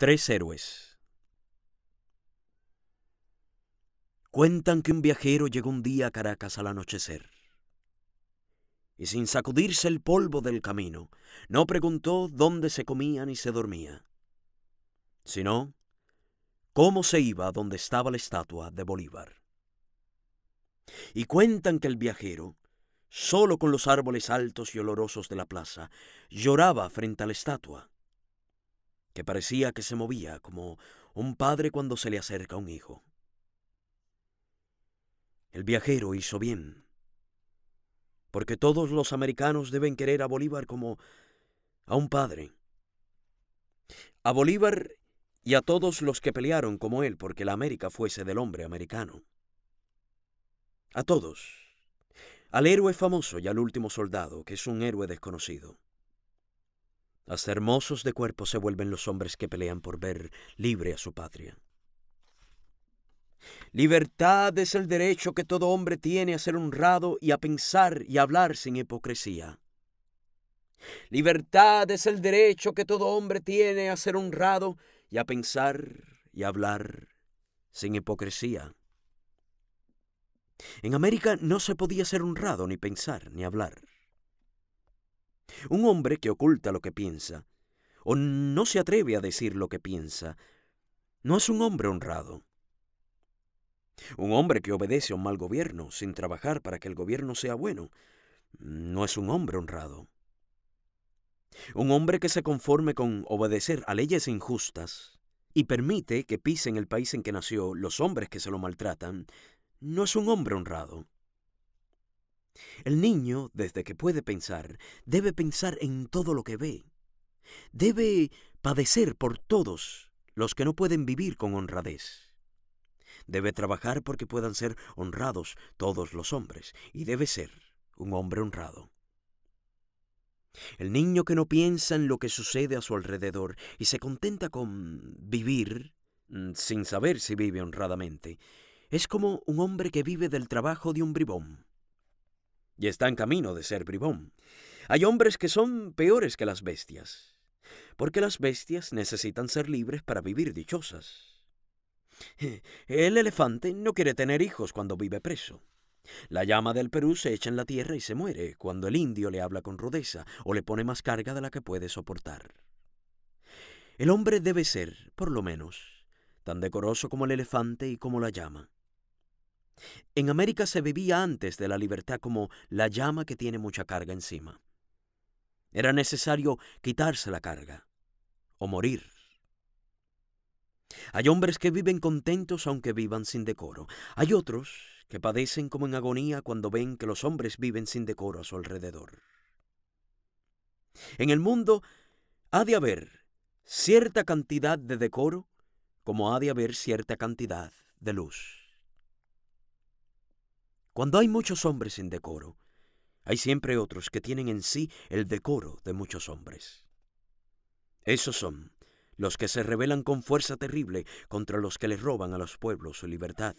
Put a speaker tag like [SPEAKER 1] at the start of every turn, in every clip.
[SPEAKER 1] Tres héroes. Cuentan que un viajero llegó un día a Caracas al anochecer. Y sin sacudirse el polvo del camino, no preguntó dónde se comía ni se dormía, sino cómo se iba donde estaba la estatua de Bolívar. Y cuentan que el viajero, solo con los árboles altos y olorosos de la plaza, lloraba frente a la estatua que parecía que se movía como un padre cuando se le acerca un hijo. El viajero hizo bien, porque todos los americanos deben querer a Bolívar como a un padre. A Bolívar y a todos los que pelearon como él porque la América fuese del hombre americano. A todos. Al héroe famoso y al último soldado, que es un héroe desconocido. Hasta hermosos de cuerpo se vuelven los hombres que pelean por ver libre a su patria. Libertad es el derecho que todo hombre tiene a ser honrado y a pensar y hablar sin hipocresía. Libertad es el derecho que todo hombre tiene a ser honrado y a pensar y hablar sin hipocresía. En América no se podía ser honrado ni pensar ni hablar. Un hombre que oculta lo que piensa, o no se atreve a decir lo que piensa, no es un hombre honrado. Un hombre que obedece a un mal gobierno sin trabajar para que el gobierno sea bueno, no es un hombre honrado. Un hombre que se conforme con obedecer a leyes injustas y permite que pisen el país en que nació los hombres que se lo maltratan, no es un hombre honrado. El niño, desde que puede pensar, debe pensar en todo lo que ve. Debe padecer por todos los que no pueden vivir con honradez. Debe trabajar porque puedan ser honrados todos los hombres y debe ser un hombre honrado. El niño que no piensa en lo que sucede a su alrededor y se contenta con vivir mm, sin saber si vive honradamente, es como un hombre que vive del trabajo de un bribón y está en camino de ser bribón. Hay hombres que son peores que las bestias, porque las bestias necesitan ser libres para vivir dichosas. El elefante no quiere tener hijos cuando vive preso. La llama del Perú se echa en la tierra y se muere cuando el indio le habla con rudeza o le pone más carga de la que puede soportar. El hombre debe ser, por lo menos, tan decoroso como el elefante y como la llama. En América se vivía antes de la libertad como la llama que tiene mucha carga encima. Era necesario quitarse la carga o morir. Hay hombres que viven contentos aunque vivan sin decoro. Hay otros que padecen como en agonía cuando ven que los hombres viven sin decoro a su alrededor. En el mundo ha de haber cierta cantidad de decoro como ha de haber cierta cantidad de luz. Cuando hay muchos hombres sin decoro, hay siempre otros que tienen en sí el decoro de muchos hombres. Esos son los que se rebelan con fuerza terrible contra los que les roban a los pueblos su libertad,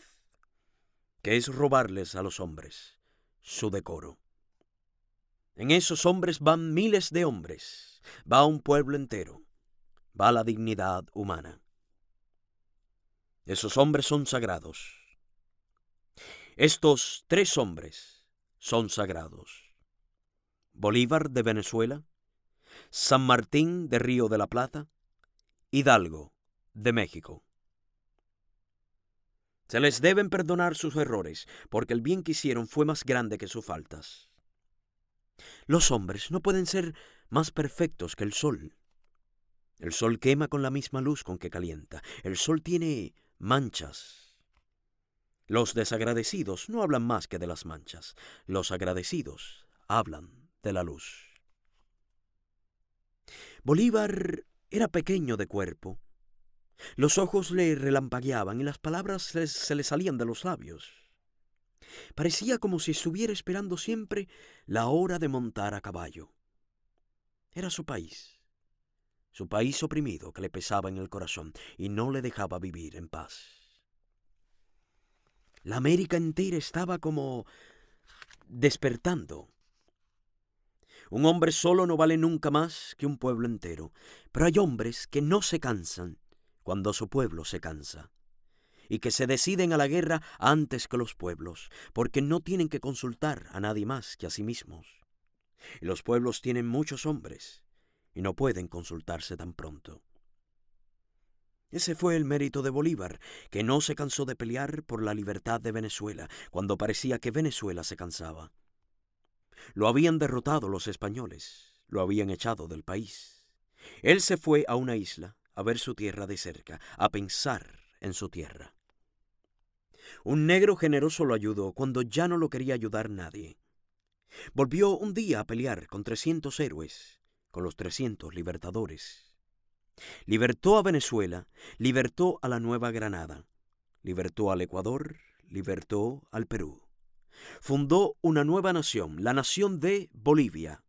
[SPEAKER 1] que es robarles a los hombres su decoro. En esos hombres van miles de hombres, va un pueblo entero, va la dignidad humana. Esos hombres son sagrados estos tres hombres son sagrados. Bolívar de Venezuela, San Martín de Río de la Plata, Hidalgo de México. Se les deben perdonar sus errores, porque el bien que hicieron fue más grande que sus faltas. Los hombres no pueden ser más perfectos que el sol. El sol quema con la misma luz con que calienta. El sol tiene manchas los desagradecidos no hablan más que de las manchas. Los agradecidos hablan de la luz. Bolívar era pequeño de cuerpo. Los ojos le relampagueaban y las palabras se le salían de los labios. Parecía como si estuviera esperando siempre la hora de montar a caballo. Era su país, su país oprimido que le pesaba en el corazón y no le dejaba vivir en paz. La América entera estaba como despertando. Un hombre solo no vale nunca más que un pueblo entero, pero hay hombres que no se cansan cuando su pueblo se cansa y que se deciden a la guerra antes que los pueblos, porque no tienen que consultar a nadie más que a sí mismos. Y los pueblos tienen muchos hombres y no pueden consultarse tan pronto. Ese fue el mérito de Bolívar, que no se cansó de pelear por la libertad de Venezuela cuando parecía que Venezuela se cansaba. Lo habían derrotado los españoles, lo habían echado del país. Él se fue a una isla a ver su tierra de cerca, a pensar en su tierra. Un negro generoso lo ayudó cuando ya no lo quería ayudar nadie. Volvió un día a pelear con 300 héroes, con los 300 libertadores. Libertó a Venezuela, libertó a la Nueva Granada, libertó al Ecuador, libertó al Perú. Fundó una nueva nación, la nación de Bolivia.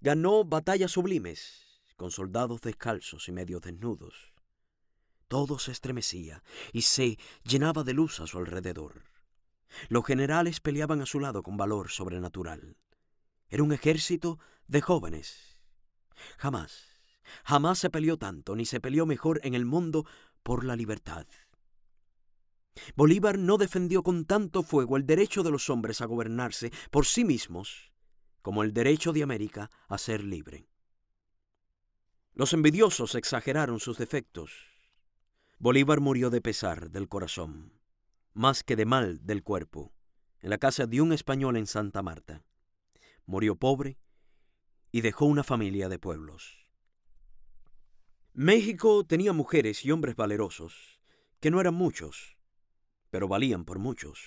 [SPEAKER 1] Ganó batallas sublimes, con soldados descalzos y medios desnudos. Todo se estremecía y se llenaba de luz a su alrededor. Los generales peleaban a su lado con valor sobrenatural. Era un ejército de jóvenes. Jamás Jamás se peleó tanto ni se peleó mejor en el mundo por la libertad. Bolívar no defendió con tanto fuego el derecho de los hombres a gobernarse por sí mismos como el derecho de América a ser libre. Los envidiosos exageraron sus defectos. Bolívar murió de pesar del corazón, más que de mal del cuerpo, en la casa de un español en Santa Marta. Murió pobre y dejó una familia de pueblos. México tenía mujeres y hombres valerosos, que no eran muchos, pero valían por muchos.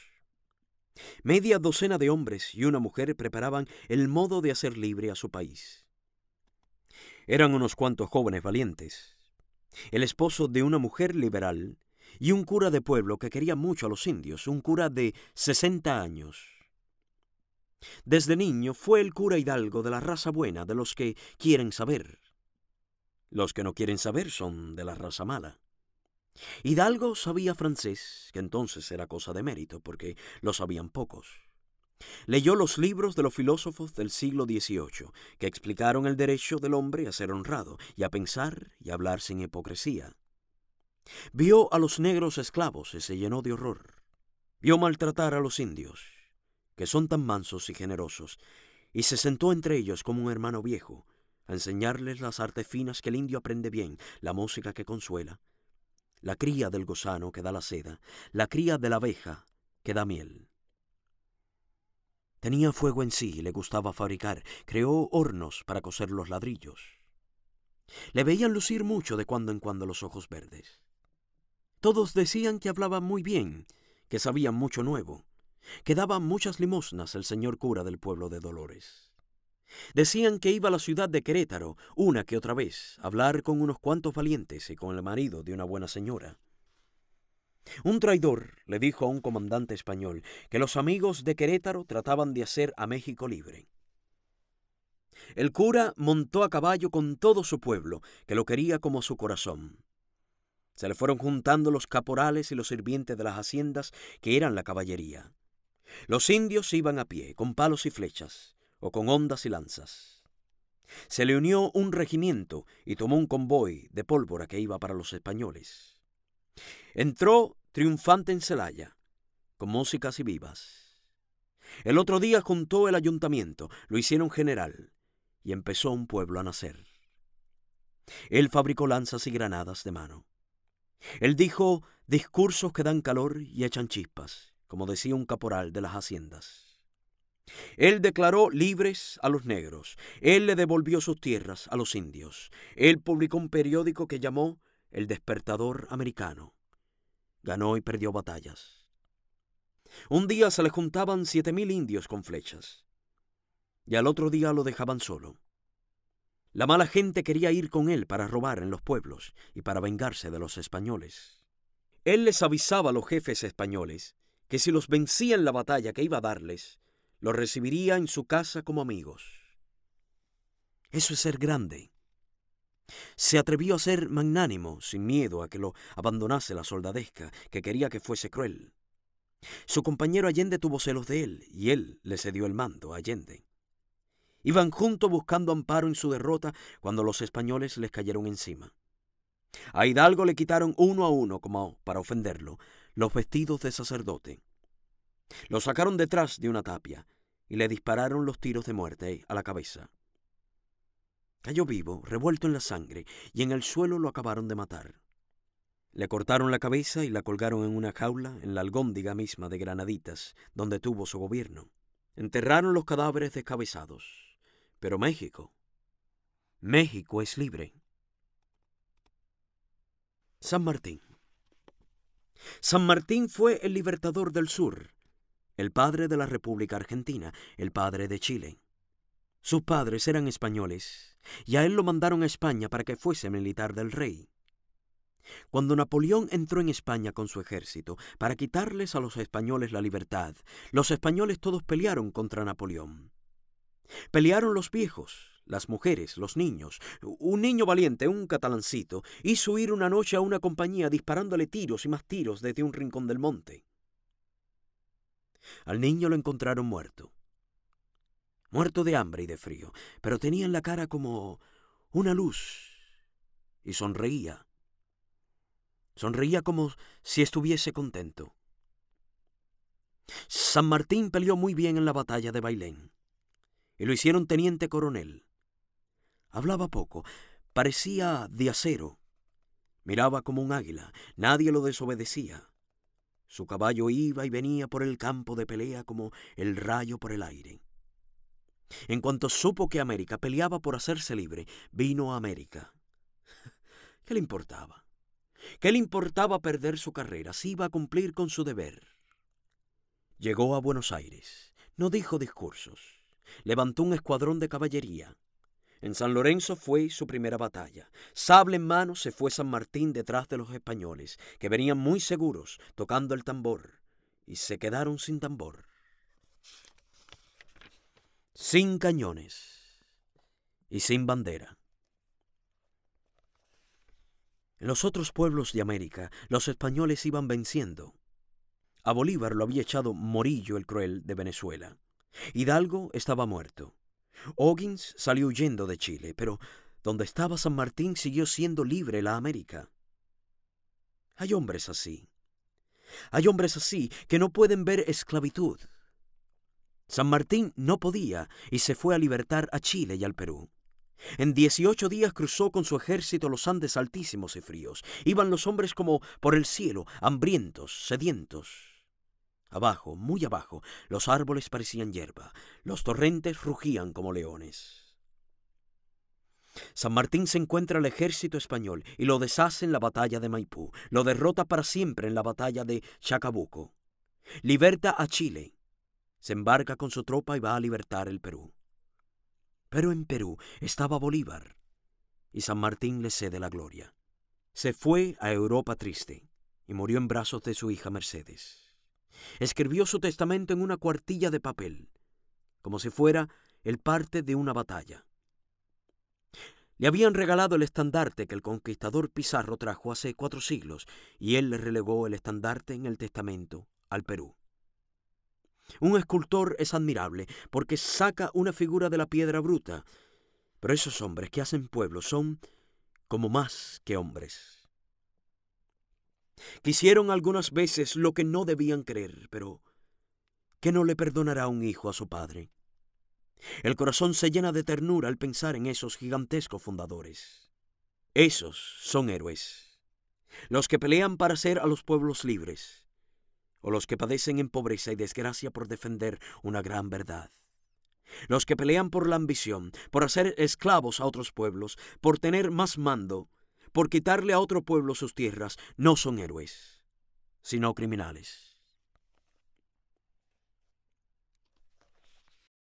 [SPEAKER 1] Media docena de hombres y una mujer preparaban el modo de hacer libre a su país. Eran unos cuantos jóvenes valientes, el esposo de una mujer liberal y un cura de pueblo que quería mucho a los indios, un cura de 60 años. Desde niño fue el cura hidalgo de la raza buena de los que quieren saber, los que no quieren saber son de la raza mala. Hidalgo sabía francés, que entonces era cosa de mérito, porque lo sabían pocos. Leyó los libros de los filósofos del siglo XVIII, que explicaron el derecho del hombre a ser honrado y a pensar y hablar sin hipocresía. Vio a los negros esclavos y se llenó de horror. Vio maltratar a los indios, que son tan mansos y generosos, y se sentó entre ellos como un hermano viejo, a enseñarles las artes finas que el indio aprende bien, la música que consuela, la cría del gusano que da la seda, la cría de la abeja que da miel. Tenía fuego en sí, y le gustaba fabricar, creó hornos para coser los ladrillos. Le veían lucir mucho de cuando en cuando los ojos verdes. Todos decían que hablaba muy bien, que sabía mucho nuevo, que daba muchas limosnas el señor cura del pueblo de Dolores. Decían que iba a la ciudad de Querétaro una que otra vez, a hablar con unos cuantos valientes y con el marido de una buena señora. Un traidor le dijo a un comandante español que los amigos de Querétaro trataban de hacer a México libre. El cura montó a caballo con todo su pueblo, que lo quería como su corazón. Se le fueron juntando los caporales y los sirvientes de las haciendas, que eran la caballería. Los indios iban a pie, con palos y flechas con ondas y lanzas. Se le unió un regimiento y tomó un convoy de pólvora que iba para los españoles. Entró triunfante en Celaya, con músicas y vivas. El otro día juntó el ayuntamiento, lo hicieron general, y empezó un pueblo a nacer. Él fabricó lanzas y granadas de mano. Él dijo discursos que dan calor y echan chispas, como decía un caporal de las haciendas. Él declaró libres a los negros. Él le devolvió sus tierras a los indios. Él publicó un periódico que llamó El Despertador Americano. Ganó y perdió batallas. Un día se le juntaban siete mil indios con flechas. Y al otro día lo dejaban solo. La mala gente quería ir con él para robar en los pueblos y para vengarse de los españoles. Él les avisaba a los jefes españoles que si los vencía en la batalla que iba a darles, lo recibiría en su casa como amigos. Eso es ser grande. Se atrevió a ser magnánimo, sin miedo a que lo abandonase la soldadesca, que quería que fuese cruel. Su compañero Allende tuvo celos de él, y él le cedió el mando a Allende. Iban juntos buscando amparo en su derrota cuando los españoles les cayeron encima. A Hidalgo le quitaron uno a uno, como para ofenderlo, los vestidos de sacerdote. Lo sacaron detrás de una tapia y le dispararon los tiros de muerte a la cabeza. Cayó vivo, revuelto en la sangre, y en el suelo lo acabaron de matar. Le cortaron la cabeza y la colgaron en una jaula en la algóndiga misma de Granaditas, donde tuvo su gobierno. Enterraron los cadáveres descabezados. Pero México, México es libre. San Martín. San Martín fue el libertador del sur, el padre de la República Argentina, el padre de Chile. Sus padres eran españoles, y a él lo mandaron a España para que fuese militar del rey. Cuando Napoleón entró en España con su ejército para quitarles a los españoles la libertad, los españoles todos pelearon contra Napoleón. Pelearon los viejos, las mujeres, los niños. Un niño valiente, un catalancito, hizo ir una noche a una compañía disparándole tiros y más tiros desde un rincón del monte. Al niño lo encontraron muerto. Muerto de hambre y de frío, pero tenía en la cara como una luz y sonreía. Sonreía como si estuviese contento. San Martín peleó muy bien en la batalla de Bailén y lo hicieron teniente coronel. Hablaba poco, parecía de acero. Miraba como un águila, nadie lo desobedecía. Su caballo iba y venía por el campo de pelea como el rayo por el aire. En cuanto supo que América peleaba por hacerse libre, vino a América. ¿Qué le importaba? ¿Qué le importaba perder su carrera si iba a cumplir con su deber? Llegó a Buenos Aires, no dijo discursos, levantó un escuadrón de caballería, en San Lorenzo fue su primera batalla. Sable en mano se fue San Martín detrás de los españoles, que venían muy seguros, tocando el tambor, y se quedaron sin tambor. Sin cañones y sin bandera. En los otros pueblos de América, los españoles iban venciendo. A Bolívar lo había echado Morillo el Cruel de Venezuela. Hidalgo estaba muerto. Hoggins salió huyendo de Chile, pero donde estaba San Martín siguió siendo libre la América. Hay hombres así. Hay hombres así que no pueden ver esclavitud. San Martín no podía y se fue a libertar a Chile y al Perú. En dieciocho días cruzó con su ejército los Andes altísimos y fríos. Iban los hombres como por el cielo, hambrientos, sedientos. Abajo, muy abajo, los árboles parecían hierba, los torrentes rugían como leones. San Martín se encuentra al ejército español y lo deshace en la batalla de Maipú, lo derrota para siempre en la batalla de Chacabuco. Liberta a Chile, se embarca con su tropa y va a libertar el Perú. Pero en Perú estaba Bolívar y San Martín le cede la gloria. Se fue a Europa triste y murió en brazos de su hija Mercedes. Escribió su testamento en una cuartilla de papel, como si fuera el parte de una batalla. Le habían regalado el estandarte que el conquistador Pizarro trajo hace cuatro siglos, y él le relegó el estandarte en el testamento al Perú. Un escultor es admirable porque saca una figura de la piedra bruta, pero esos hombres que hacen pueblo son como más que hombres. Quisieron algunas veces lo que no debían creer, pero ¿qué no le perdonará un hijo a su padre? El corazón se llena de ternura al pensar en esos gigantescos fundadores. Esos son héroes, los que pelean para hacer a los pueblos libres, o los que padecen en pobreza y desgracia por defender una gran verdad. Los que pelean por la ambición, por hacer esclavos a otros pueblos, por tener más mando, por quitarle a otro pueblo sus tierras no son héroes, sino criminales.